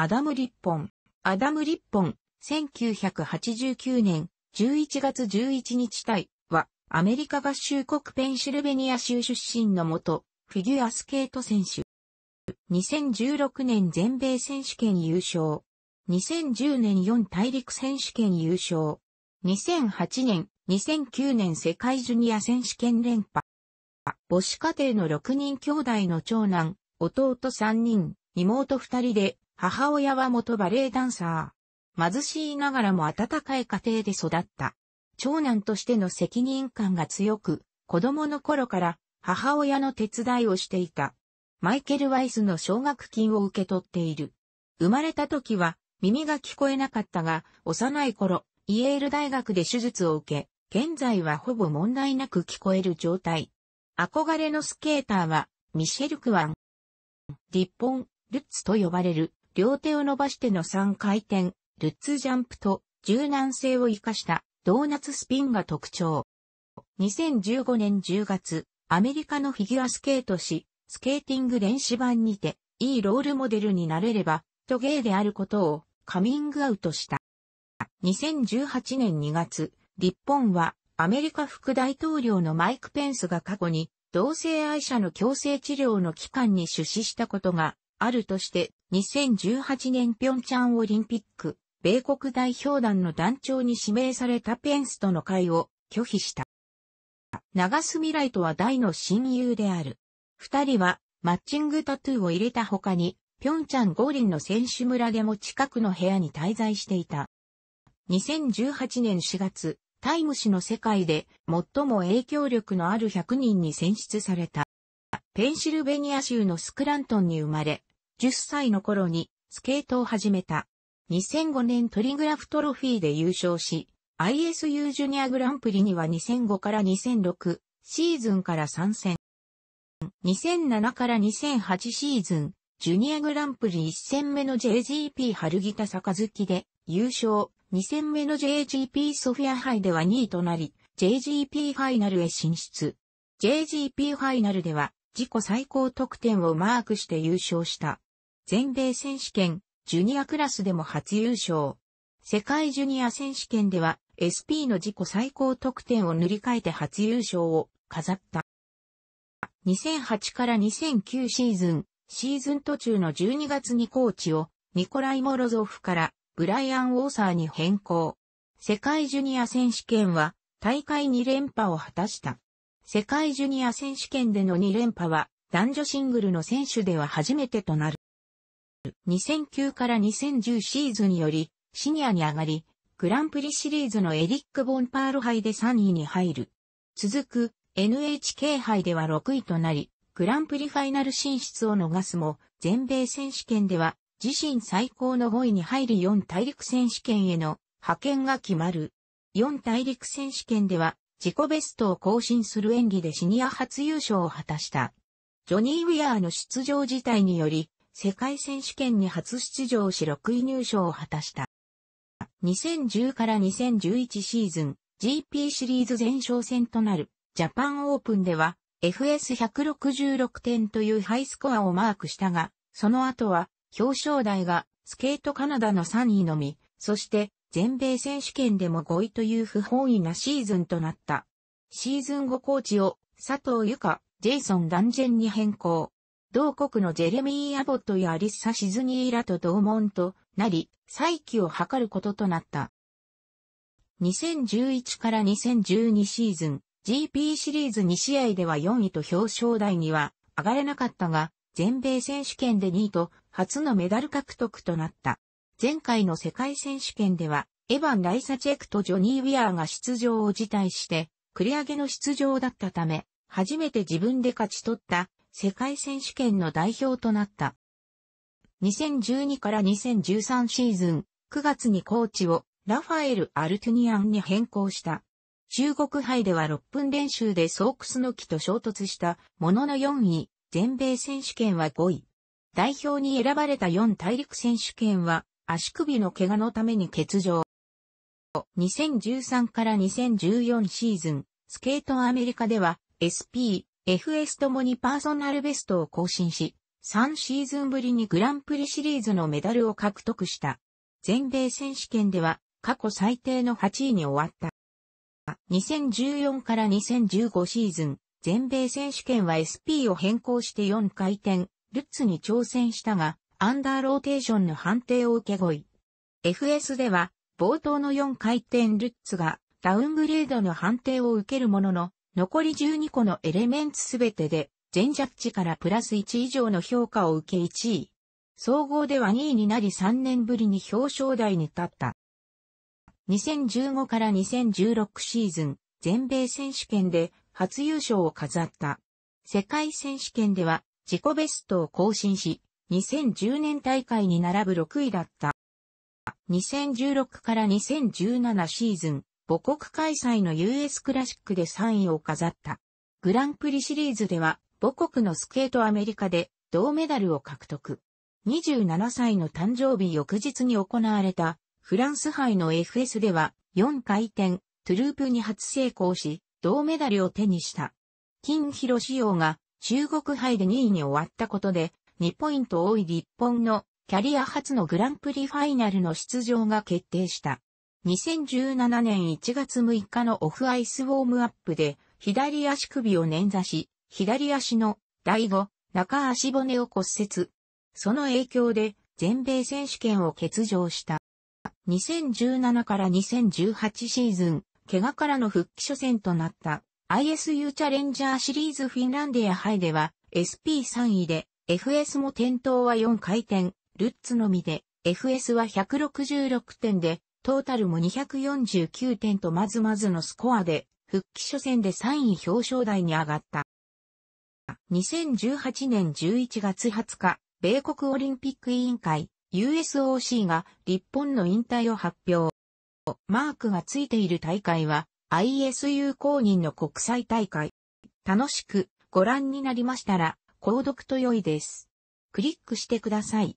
アダム・リッポン。アダム・リッポン、1989年11月11日対は、アメリカ合衆国ペンシルベニア州出身の元、フィギュアスケート選手。2016年全米選手権優勝。2010年4大陸選手権優勝。2008年、2009年世界ジュニア選手権連覇。母子家庭の6人兄弟の長男、弟3人、妹2人で母親は元バレエダンサー。貧しいながらも温かい家庭で育った。長男としての責任感が強く、子供の頃から母親の手伝いをしていた。マイケル・ワイスの奨学金を受け取っている。生まれた時は耳が聞こえなかったが、幼い頃、イエール大学で手術を受け、現在はほぼ問題なく聞こえる状態。憧れのスケーターは、ミシェル・クワン。日本、ルッツと呼ばれる、両手を伸ばしての3回転、ルッツジャンプと柔軟性を生かしたドーナツスピンが特徴。2015年10月、アメリカのフィギュアスケート誌、スケーティング電子版にて、いいロールモデルになれれば、トゲーであることをカミングアウトした。2018年2月、日本はアメリカ副大統領のマイク・ペンスが過去に同性愛者の強制治療の期間に出資したことがあるとして、2018年ピョンチャンオリンピック、米国代表団の団長に指名されたペンスとの会を拒否した。長須未来とは大の親友である。二人はマッチングタトゥーを入れた他に、ピョンチャン五輪の選手村でも近くの部屋に滞在していた。2018年4月、タイム誌の世界で最も影響力のある100人に選出された。ペンシルベニア州のスクラントンに生まれ、10歳の頃にスケートを始めた。2005年トリグラフトロフィーで優勝し、ISU ジュニアグランプリには2005から2006シーズンから参戦。2007から2008シーズン、ジュニアグランプリ1戦目の JGP 春ギタ杯で優勝、2戦目の JGP ソフィア杯では2位となり、JGP ファイナルへ進出。JGP ファイナルでは自己最高得点をマークして優勝した。全米選手権、ジュニアクラスでも初優勝。世界ジュニア選手権では SP の自己最高得点を塗り替えて初優勝を飾った。2008から2009シーズン、シーズン途中の12月にコーチをニコライ・モロゾフからブライアン・ウォーサーに変更。世界ジュニア選手権は大会2連覇を果たした。世界ジュニア選手権での2連覇は男女シングルの選手では初めてとなる。2009から2010シーズンよりシニアに上がり、グランプリシリーズのエリック・ボンパール杯で3位に入る。続く NHK 杯では6位となり、グランプリファイナル進出を逃すも、全米選手権では自身最高の5位に入り4大陸選手権への派遣が決まる。4大陸選手権では自己ベストを更新する演技でシニア初優勝を果たした。ジョニー・ウィアーの出場自体により、世界選手権に初出場し6位入賞を果たした。2010から2011シーズン GP シリーズ前哨戦となるジャパンオープンでは FS166 点というハイスコアをマークしたが、その後は表彰台がスケートカナダの3位のみ、そして全米選手権でも5位という不本意なシーズンとなった。シーズン後コーチを佐藤由香、ジェイソン・ダンジェンに変更。同国のジェレミー・アボットやアリッサ・シズニーらと同門となり、再起を図ることとなった。2011から2012シーズン、GP シリーズ2試合では4位と表彰台には上がれなかったが、全米選手権で2位と初のメダル獲得となった。前回の世界選手権では、エヴァン・ライサチェクとジョニー・ウィアーが出場を辞退して、繰り上げの出場だったため、初めて自分で勝ち取った世界選手権の代表となった。2012から2013シーズン、9月にコーチをラファエル・アルトゥニアンに変更した。中国杯では6分練習でソークスの木と衝突したものの4位、全米選手権は5位。代表に選ばれた4大陸選手権は足首の怪我のために欠場。2013から2014シーズン、スケートアメリカでは SP、FS ともにパーソナルベストを更新し、3シーズンぶりにグランプリシリーズのメダルを獲得した。全米選手権では過去最低の8位に終わった。2014から2015シーズン、全米選手権は SP を変更して4回転、ルッツに挑戦したが、アンダーローテーションの判定を受け5 FS では、冒頭の4回転ルッツがダウングレードの判定を受けるものの、残り12個のエレメンツすべてで、全ジャッジからプラス1以上の評価を受け1位。総合では2位になり3年ぶりに表彰台に立った。2015から2016シーズン、全米選手権で初優勝を飾った。世界選手権では自己ベストを更新し、2010年大会に並ぶ6位だった。2016から2017シーズン、母国開催の US クラシックで3位を飾った。グランプリシリーズでは母国のスケートアメリカで銅メダルを獲得。27歳の誕生日翌日に行われたフランス杯の FS では4回転、トゥループに初成功し、銅メダルを手にした。金広仕様が中国杯で2位に終わったことで2ポイント多い日本のキャリア初のグランプリファイナルの出場が決定した。2017年1月6日のオフアイスウォームアップで、左足首を捻挫し、左足の第5、中足骨を骨折。その影響で全米選手権を欠場した。2017から2018シーズン、怪我からの復帰初戦となった ISU チャレンジャーシリーズフィンランディア杯では SP3 位で FS も転倒は4回転、ルッツのみで FS は166点でトータルも249点とまずまずのスコアで、復帰初戦で3位表彰台に上がった。2018年11月20日、米国オリンピック委員会 USOC が日本の引退を発表。マークがついている大会は ISU 公認の国際大会。楽しくご覧になりましたら、購読と良いです。クリックしてください。